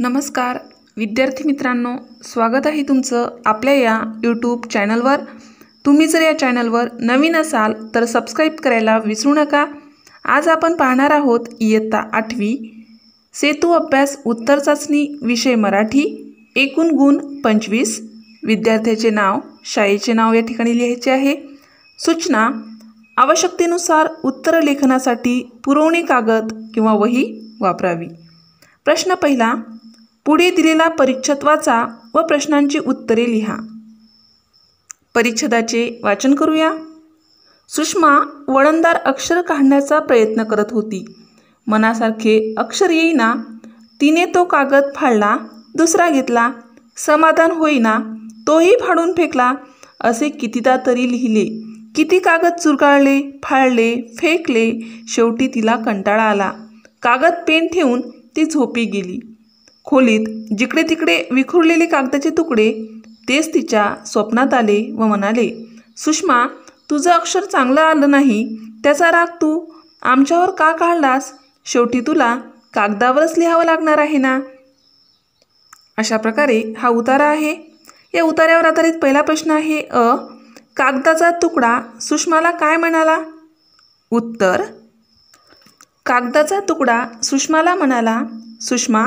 नमस्कार विद्यार्थी मित्रांनो स्वागत आहे तुमचं आपल्या या यूट्यूब चॅनलवर तुम्ही जर या चॅनलवर नवीन असाल तर सबस्क्राईब करायला विसरू नका आज आपण पाहणार आहोत इयत्ता आठवी सेतू अभ्यास उत्तर चाचणी विषय मराठी एकूण गुण पंचवीस विद्यार्थ्याचे नाव शाळेचे नाव या ठिकाणी लिहायचे आहे सूचना आवश्यकतेनुसार उत्तर लेखनासाठी पुरवणी कागद किंवा वही वापरावी प्रश्न पहिला पुढे दिलेला परिच्छद व प्रश्नांची उत्तरे लिहा परिच्छदाचे वाचन करूया सुषमा वळणदार अक्षर काढण्याचा प्रयत्न करत होती मनासारखे अक्षर येईना तिने तो कागद फाडला दुसरा घेतला समाधान होईना तोही फाडून फेकला असे कितीदा तरी लिहिले किती कागद चुरगाळले फाळले फेकले शेवटी तिला कंटाळा आला कागद पेन ठेवून ती झोपी गेली खोलीत जिकडे तिकडे विखुरलेले कागदाचे तुकडे तेच तिच्या स्वप्नात आले व म्हणाले सुषमा तुझं अक्षर चांगलं आलं नाही त्याचा राग तू आमच्यावर का काढलास शेवटी तुला कागदावरच लिहावं लागणार आहे ना अशा प्रकारे हा उतारा आहे या उतार्यावर आधारित पहिला प्रश्न आहे अ कागदाचा तुकडा सुषमाला काय म्हणाला उत्तर कागदाचा तुकडा सुषमाला म्हणाला सुषमा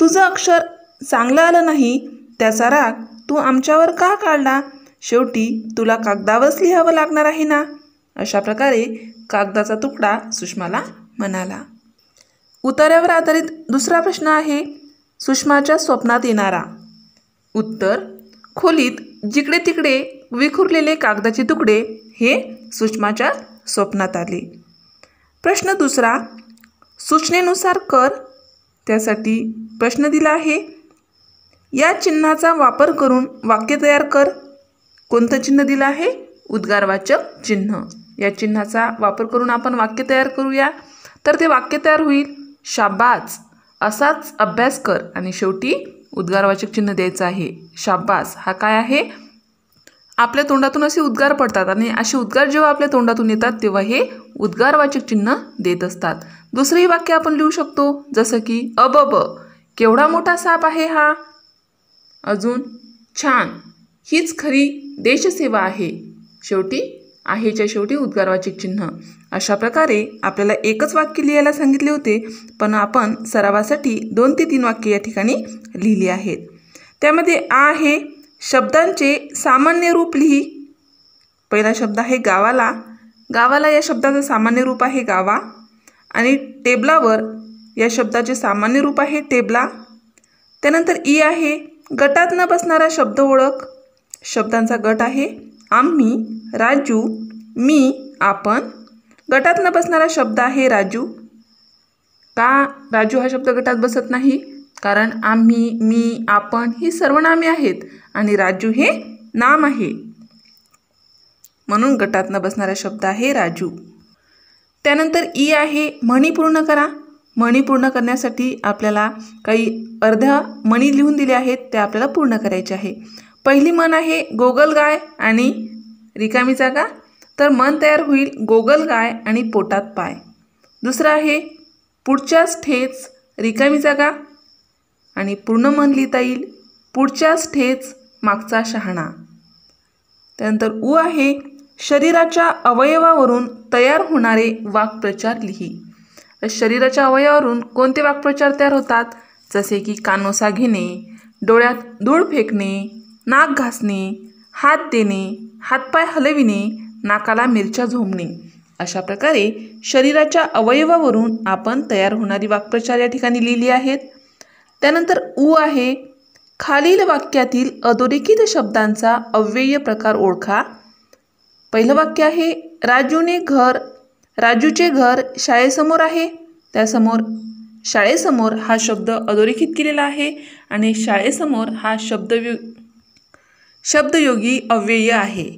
तुझं अक्षर चांगलं आलं नाही त्याचा राग तू आमच्यावर का काढला शेवटी तुला कागदावरच लिहावं लागणार आहे ना अशा प्रकारे कागदाचा तुकडा सुषमाला म्हणाला उतार्यावर आधारित दुसरा प्रश्न आहे सुषमाच्या स्वप्नात येणारा उत्तर खोलीत जिकडे तिकडे विखुरलेले कागदाचे तुकडे हे सुषमाच्या स्वप्नात आले प्रश्न दुसरा सूचनेनुसार कर त्यासाठी प्रश्न दिला आहे या चिन्हाचा वापर करून वाक्य तयार कर कोणतं चिन्ह दिलं आहे उद्गारवाचक चिन्ह या चिन्हाचा वापर करून आपण वाक्य तयार करूया तर ते वाक्य तयार होईल शाबाज असाच अभ्यास कर आणि शेवटी उद्गारवाचक चिन्ह द्यायचं आहे शाबास हा काय आहे आपल्या तोंडातून असे उद्गार पडतात आणि असे उद्गार जेव्हा आपल्या तोंडातून येतात तेव्हा हे उद्गारवाचक चिन्ह देत असतात दुसरी वाक्य आपण लिहू शकतो जसं की अबब केवढा मोठा साप आहे हा अजून छान हीच खरी देशसेवा आहे शेवटी आहेच्या शेवटी उद्गारवाचिक चिन्ह अशा प्रकारे आपल्याला एकच वाक्य लिहायला सांगितले होते पण आपण सरावासाठी दोन ते तीन वाक्य या ठिकाणी लिहिली आहेत त्यामध्ये आ आहे शब्दांचे सामान्य रूप लिही पहिला शब्द आहे गावाला गावाला या शब्दाचं सामान्य रूप आहे गावा आणि टेबलावर या शब्दाचे सामान्य रूप आहे टेबला त्यानंतर ई आहे गटात न बसणारा शब्द ओळख शब्दांचा गट आहे आम्ही राजू मी आपण गटात न बसणारा शब्द आहे राजू का राजू हा शब्द गटात बसत नाही कारण आम्ही मी आपण ही सर्व नामे आहेत आणि राजू हे नाम आहे म्हणून गटात न बसणारा शब्द आहे राजू त्यानंतर ई आहे म्हणी पूर्ण करा म्हणी पूर्ण करण्यासाठी आपल्याला काही अर्ध्या म्हणी लिहून दिल्या आहेत त्या आपल्याला पूर्ण करायचे आहे पहिली मन आहे गोगल गाय आणि रिकामी जागा तर मन तयार होईल गोगल गाय आणि पोटात पाय दुसरं आहे पुढच्याच ठेच रिकामी जागा आणि पूर्ण मन लिहिता येईल पुढच्याच ठेच मागचा शहाणा त्यानंतर ऊ आहे शरीराच्या अवयवावरून तयार होणारे वाक्प्रचार लिही शरीराच्या अवयवावरून कोणते वाक्प्रचार तयार होतात जसे की कानोसा घेणे डोळ्यात धूळ फेकणे नाक घासणे हात देणे हातपाय हलविणे नाकाला मिरच्या झोंबणे अशा प्रकारे शरीराच्या अवयवावरून आपण तयार होणारी वाक्प्रचार या ठिकाणी लिहिली आहेत त्यानंतर उ आहे खालील वाक्यातील अधोरेखित शब्दांचा अव्यय प्रकार ओळखा पहिलं वाक्य आहे राजूने घर राजूचे घर शाळेसमोर आहे त्यासमोर शाळेसमोर हा शब्द अधोरेखित केलेला आहे आणि शाळेसमोर हा शब्द शब्दयोगी अव्यय आहे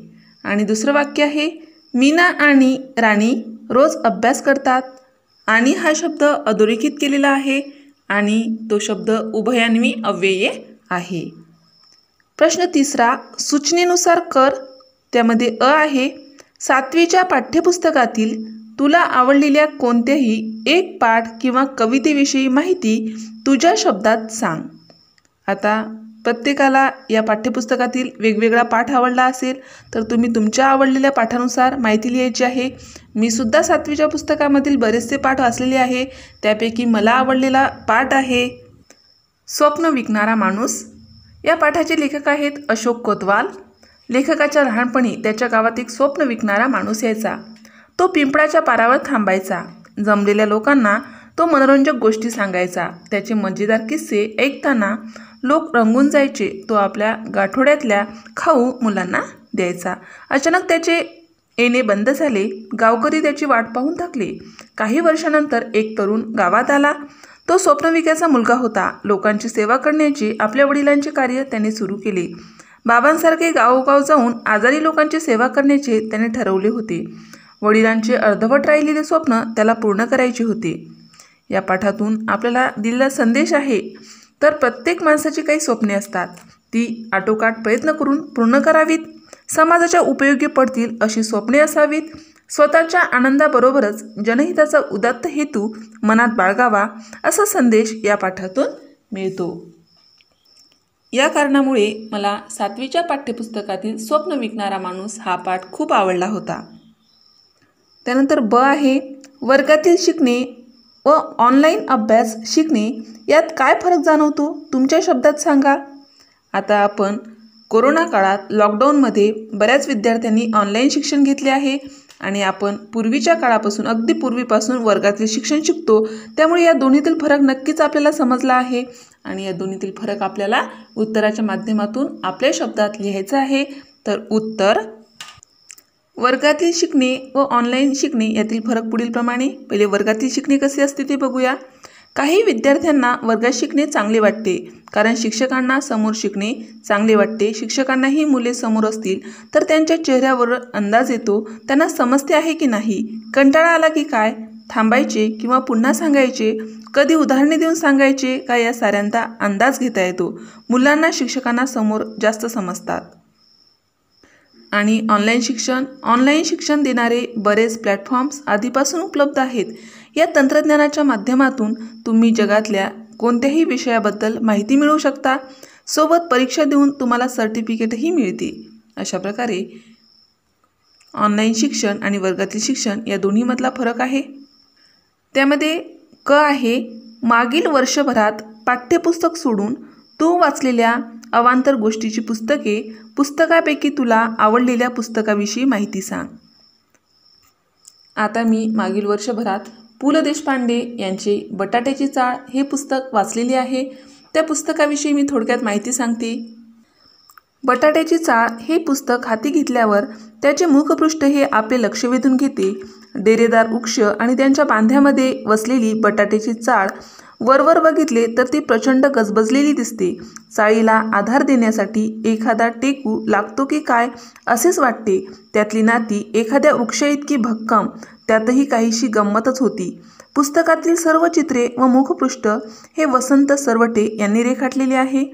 आणि दुसरं वाक्य आहे मीना आणि राणी रोज अभ्यास करतात आणि हा शब्द अधोरेखित केलेला आहे आणि तो शब्द उभयान्वी अव्यय आहे प्रश्न तिसरा सूचनेनुसार कर त्यामध्ये अ आहे सातवीच्या पाठ्यपुस्तकातील तुला आवडलेल्या कोणत्याही एक पाठ किंवा कवितेविषयी माहिती तुझ्या शब्दात सांग आता प्रत्येकाला या पाठ्यपुस्तकातील वेगवेगळा पाठ आवडला असेल तर तुम्ही तुमच्या आवडलेल्या पाठानुसार माहिती लिहायची आहे मी सुद्धा सातवीच्या पुस्तकामधील बरेचसे पाठ वाचलेले आहे त्यापैकी मला आवडलेला पाठ आहे स्वप्न विकणारा माणूस या पाठाचे लेखक आहेत अशोक कोतवाल लेखकाच्या लहानपणी त्याच्या गावात एक स्वप्न विकणारा माणूस यायचा तो पिंपळाच्या पारावर थांबायचा जमलेल्या लोकांना तो मनोरंजक गोष्टी सांगायचा त्याचे मजेदार किस्से ऐकताना लोक रंगून जायचे तो आपल्या गाठोड्यातल्या खाऊ मुलांना द्यायचा अचानक त्याचे येणे बंद झाले गावकरी त्याची वाट पाहून थकले काही वर्षानंतर एक तरुण गावात आला तो स्वप्नविकाचा मुलगा होता लोकांची सेवा करण्याचे आपल्या वडिलांचे कार्य त्याने सुरू केले बाबांसारखे गावोगाव जाऊन आजारी लोकांची सेवा करण्याचे त्याने ठरवले होते वडिलांचे अर्धवट राहिलेले स्वप्न त्याला पूर्ण करायचे होते या पाठातून आपल्याला दिलेला संदेश आहे तर प्रत्येक माणसाची काही स्वप्ने असतात ती आटोकाट प्रयत्न करून पूर्ण करावीत समाजाच्या उपयोगी पडतील अशी स्वप्ने असावीत स्वतःच्या आनंदाबरोबरच जनहिताचा उदात्त हेतू मनात बाळगावा असा संदेश या पाठातून मिळतो या कारणामुळे मला सातवीच्या पाठ्यपुस्तकातील स्वप्न विकणारा माणूस हा पाठ खूप आवडला होता त्यानंतर ब आहे वर्गातील शिकणे व ऑनलाईन अभ्यास शिकणे यात काय फरक जाणवतो तुमच्या शब्दात सांगा आता आपण कोरोना काळात लॉकडाऊनमध्ये बऱ्याच विद्यार्थ्यांनी ऑनलाईन शिक्षण घेतले आहे आणि आपण पूर्वीच्या काळापासून अगदी पूर्वीपासून वर्गातील शिक्षण शिकतो त्यामुळे या दोन्हीतील फरक नक्कीच आपल्याला समजला आहे आणि या दोन्हीतील फरक आपल्याला उत्तराच्या माध्यमातून आपल्या शब्दात लिहायचं आहे तर उत्तर वर्गातील शिकणे व ऑनलाईन शिकणे यातील फरक पुढीलप्रमाणे पहिले वर्गातील शिकणे कसे असते ते बघूया काही विद्यार्थ्यांना वर्गात शिकणे चांगले वाटते कारण शिक्षकांना समोर शिकणे चांगले वाटते शिक्षकांनाही मुले समोर असतील तर त्यांच्या चेहऱ्यावर अंदाज येतो त्यांना समजते आहे की नाही कंटाळा आला की काय थांबायचे किंवा पुन्हा सांगायचे कधी उदाहरणे देऊन सांगायचे का या साऱ्यांचा अंदाज घेता येतो मुलांना शिक्षकांना समोर जास्त समजतात आणि ऑनलाईन शिक्षण ऑनलाईन शिक्षण देणारे बरेच प्लॅटफॉर्म्स आधीपासून उपलब्ध आहेत या तंत्रज्ञानाच्या माध्यमातून तुम्ही जगातल्या कोणत्याही विषयाबद्दल माहिती मिळवू शकता सोबत परीक्षा देऊन तुम्हाला सर्टिफिकेटही मिळते अशा प्रकारे ऑनलाईन शिक्षण आणि वर्गातील शिक्षण या दोन्हीमधला फरक आहे त्यामध्ये क आहे मागील वर्षभरात पाठ्यपुस्तक सोडून तू वाचलेल्या अवांतर गोष्टीची पुस्तके पुस्तकापैकी तुला आवडलेल्या पुस्तकाविषयी माहिती सांग आता मी मागील वर्षभरात पु ल देशपांडे यांचे बटाट्याची चाळ हे पुस्तक वाचलेले आहे त्या पुस्तकाविषयी मी थोडक्यात माहिती सांगते बटाट्याची चाळ हे पुस्तक हाती घेतल्यावर त्याचे मुखपृष्ठ हे आपले लक्ष वेधून घेते डेरेदार वृक्ष आणि त्यांच्या बांध्यामध्ये वसलेली बटाट्याची चाळ वरवर बघितले तर ती प्रचंड गजबजलेली दिसते चाळीला आधार देण्यासाठी एखादा टेकू लागतो की काय असेच वाटते त्यातली नाती एखाद्या वृक्ष इतकी भक्कम त्यातही काहीशी गंमतच होती पुस्तकातील सर्व चित्रे व मुखपृष्ठ हे वसंत सरवटे यांनी रेखाटलेले आहे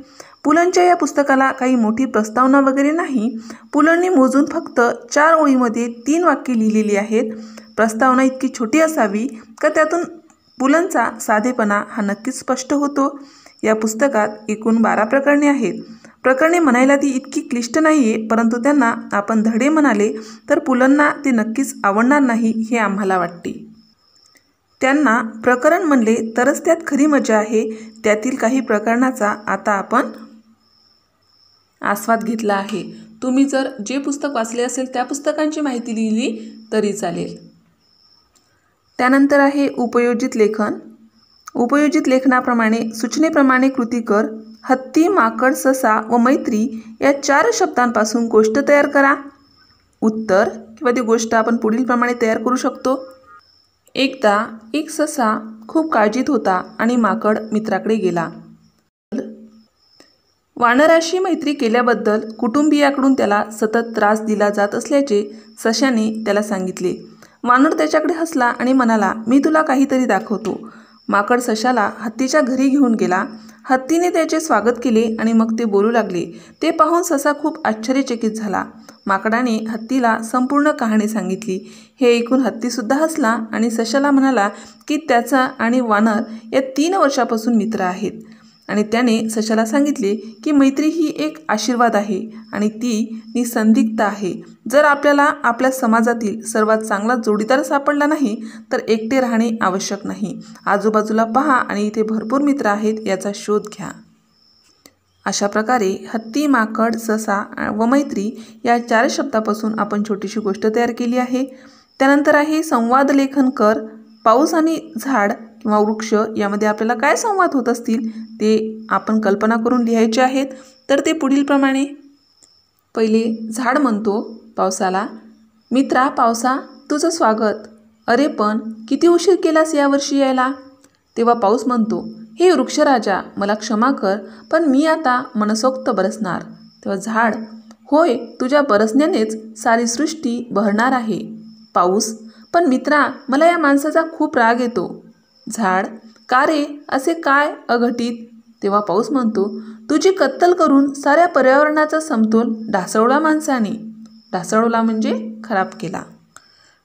पुलंच्या या पुस्तकाला काही मोठी प्रस्तावना वगैरे नाही पुलंनी मोजून फक्त चार ओळीमध्ये तीन वाक्ये लिहिलेली आहेत प्रस्तावना इतकी छोटी असावी का त्यातून पुलंचा साधेपणा हा नक्कीच स्पष्ट होतो या पुस्तकात एकूण बारा प्रकरणे आहेत प्रकरणे म्हणायला ती इतकी क्लिष्ट नाही आहे परंतु त्यांना आपण धडे म्हणाले तर पुलंना ते नक्कीच आवडणार नाही हे आम्हाला वाटते त्यांना प्रकरण म्हणले तरच त्यात खरी मजा आहे त्यातील काही प्रकरणाचा आता आपण आस्वाद घेतला आहे तुम्ही जर जे पुस्तक वाचले असेल त्या पुस्तकांची माहिती लिहिली तरी चालेल त्यानंतर आहे उपयोजित लेखन उपयोजित लेखनाप्रमाणे सूचनेप्रमाणे कृती कर हत्ती माकड ससा व मैत्री या चार शब्दांपासून गोष्ट तयार करा उत्तर किंवा ती गोष्ट आपण पुढीलप्रमाणे तयार करू शकतो एकदा एक ससा खूप काळजीत होता आणि माकड मित्राकडे गेला वानराशी मैत्री केल्याबद्दल कुटुंबियाकडून त्याला सतत त्रास दिला जात असल्याचे सशाने त्याला सांगितले वानर त्याच्याकडे हसला आणि म्हणाला मी तुला काहीतरी दाखवतो माकड सशाला हत्तीच्या घरी घेऊन गेला हत्तीने त्याचे स्वागत केले आणि मग ते बोलू लागले ते पाहून ससा खूप आश्चर्यचकित झाला माकडाने हत्तीला संपूर्ण कहाणी सांगितली हे ऐकून हत्तीसुद्धा हसला आणि सशाला म्हणाला की त्याचा आणि वानर या तीन वर्षापासून मित्र आहेत आणि त्याने सशाला सांगितले की मैत्री ही एक आशीर्वाद आहे आणि ती निसंदिग्ध आहे जर आपल्याला आपल्या समाजातील सर्वात चांगला जोडीदार सापडला नाही तर एकटे राहणे आवश्यक नाही आजूबाजूला पहा आणि इथे भरपूर मित्र आहेत याचा शोध घ्या अशा प्रकारे हत्ती माकड ससा व मैत्री या चार शब्दापासून आपण छोटीशी गोष्ट तयार केली आहे त्यानंतर आहे संवाद लेखन कर पाऊस आणि झाड किंवा वृक्ष यामध्ये आपल्याला काय संवाद होत असतील ते आपण कल्पना करून लिहायचे आहेत तर ते पुढीलप्रमाणे पहिले झाड म्हणतो पावसाला मित्रा पावसा तुझं स्वागत अरे पण किती उशीर केलास यावर्षी यायला तेव्हा पाऊस म्हणतो हे वृक्षराजा मला क्षमा कर पण मी आता मनसोक्त बरसणार तेव्हा झाड होय तुझ्या बरसण्यानेच सारी सृष्टी बहरणार आहे पाऊस पण मित्रा मला या माणसाचा खूप राग येतो झाड का रे असे काय अघटित तेव्हा पाऊस म्हणतो तुझी कत्तल करून साऱ्या पर्यावरणाचा समतोल ढासळला माणसाने ढासळवला म्हणजे खराब केला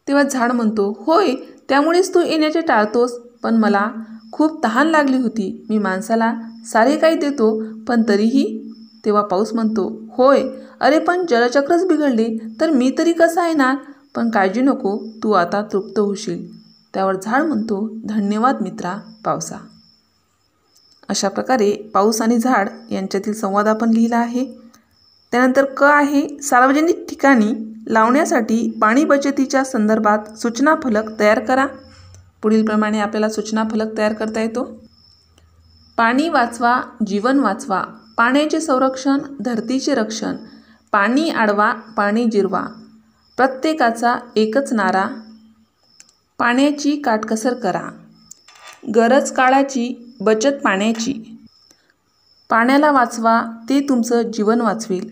तेव्हा झाड म्हणतो होय त्यामुळेच तू येण्याचे टाळतोस पण मला खूप तहान लागली होती मी माणसाला सारे काही देतो पण तरीही तेव्हा पाऊस म्हणतो होय अरे पण जलचक्रच बिघडले तर मी तरी कसा येणार पण काळजी नको तू आता तृप्त होशील त्यावर झाड म्हणतो धन्यवाद मित्रा पावसा अशा प्रकारे पाऊस आणि झाड यांच्यातील संवाद आपण लिहिला आहे त्यानंतर क आहे सार्वजनिक ठिकाणी लावण्यासाठी पाणी बचतीच्या संदर्भात सूचना फलक तयार करा पुढीलप्रमाणे आपल्याला सूचना फलक तयार करता येतो पाणी वाचवा जीवन वाचवा पाण्याचे संरक्षण धरतीचे रक्षण पाणी आडवा पाणी जिरवा प्रत्येकाचा एकच नारा पाण्याची काटकसर करा गरज काळाची बचत पाण्याची पाण्याला वाचवा ते तुमचं जीवन वाचवेल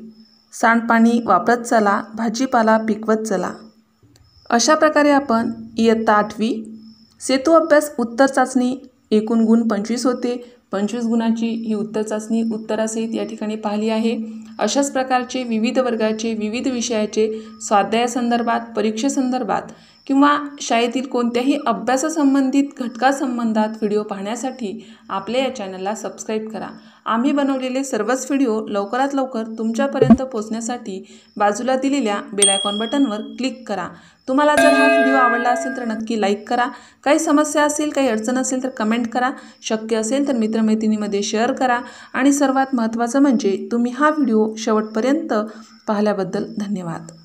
सांडपाणी वापरत चला भाजीपाला पिकवत चला अशा प्रकारे आपण इयत्ता आठवी सेतू अभ्यास उत्तर चाचणी एकूण गुण पंचवीस होते पंचवीस गुणाची ही उत्तर चाचणी उत्तरासहित या ठिकाणी पाहिली आहे अशाच प्रकारचे विविध वर्गाचे विविध विषयाचे स्वाध्यायासंदर्भात परीक्षेसंदर्भात किंवा शाळेतील कोणत्याही अभ्यासासंबंधित घटकासंबंधात व्हिडिओ पाहण्यासाठी आपल्या या चॅनलला सबस्क्राईब करा आम्ही बनवलेले सर्वच व्हिडिओ लवकरात लवकर तुमच्यापर्यंत पोहोचण्यासाठी बाजूला दिलेल्या बेलायकॉन बटनवर क्लिक करा तुम्हाला जर हा व्हिडिओ आवडला असेल तर नक्की लाईक करा काही समस्या असेल काही अडचण असेल तर कमेंट करा शक्य असेल तर मित्रमैत्रिणीमध्ये शेअर करा आणि सर्वात महत्त्वाचं म्हणजे तुम्ही हा व्हिडिओ शेवटपर्यंत पाहिल्याबद्दल धन्यवाद